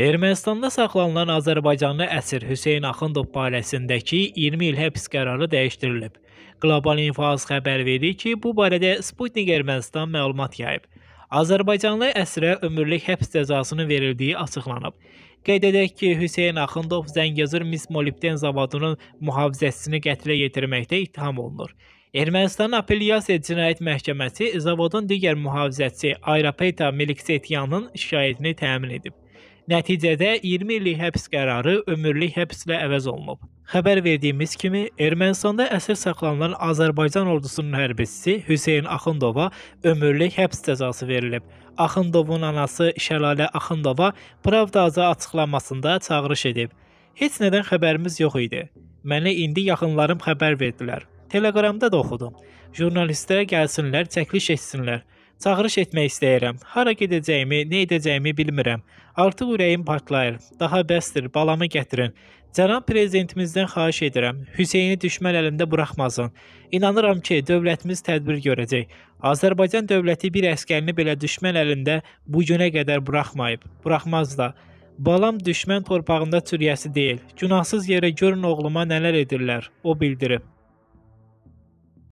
Ermənistanda saxlanılan Azərbaycanlı əsir Hüseyn Axundov barəsindəki 20 il həbs qərarı dəyişdirilib. Qlobal İnfaz xəbər verir ki, bu barədə Sputnik Ermənistan məlumat yayıb. Azərbaycanlı əsirə ömürlük həbs cəzasının verildiyi açıqlanıb. Qeyd edək ki, Hüseyn Axundov Zəngəzur mis molibden zavodunun mühafizəçisini qətlə yetirməkdə ittiham olunur. Ermənistan Apellyasiya Cinayət Məhkəməsi zavodun digər mühafizəçisi Ayrapeta Meliksetyanın şikayətini təmin edib. Nəticədə 20 illik həbs qərarı ömürlük həbslə əvəz olunub. Xəbər verdiyimiz kimi, Ermənistanda əsir saxlanılan Azərbaycan ordusunun hərbçisi Hüseyn Axundova ömürlük həbs cəzası verilib. Axundovun anası Şəlalə Axundova Pravdaza açıqlamasında çağırış edib. Heç nədən xəbərimiz yox idi. Mənə indi yaxınlarım xəbər verdilər. Telegramda da oxudum. Jurnalistlərə gəlsinlər, çəkiliş etsinlər. Çağırış etmək istəyirəm. Hara gedəcəyimi, nə edəcəyimi bilmirəm. Artıq ürəyim partlayır. Daha bəsdir, balamı gətirin. Cənab prezidentimizdən xahiş edirəm, Hüseyni düşmən əlində buraxmasın. İnanıram ki, dövlətimiz tədbir görəcək. Azərbaycan dövləti bir əskərini belə düşmən əlində bu günə qədər buraxmayıb. Buraxmaz da. Balam düşmən torpağında çürüyəsi deyil. Günahsız yerə görün oğluma nələr edirlər, o bildirib.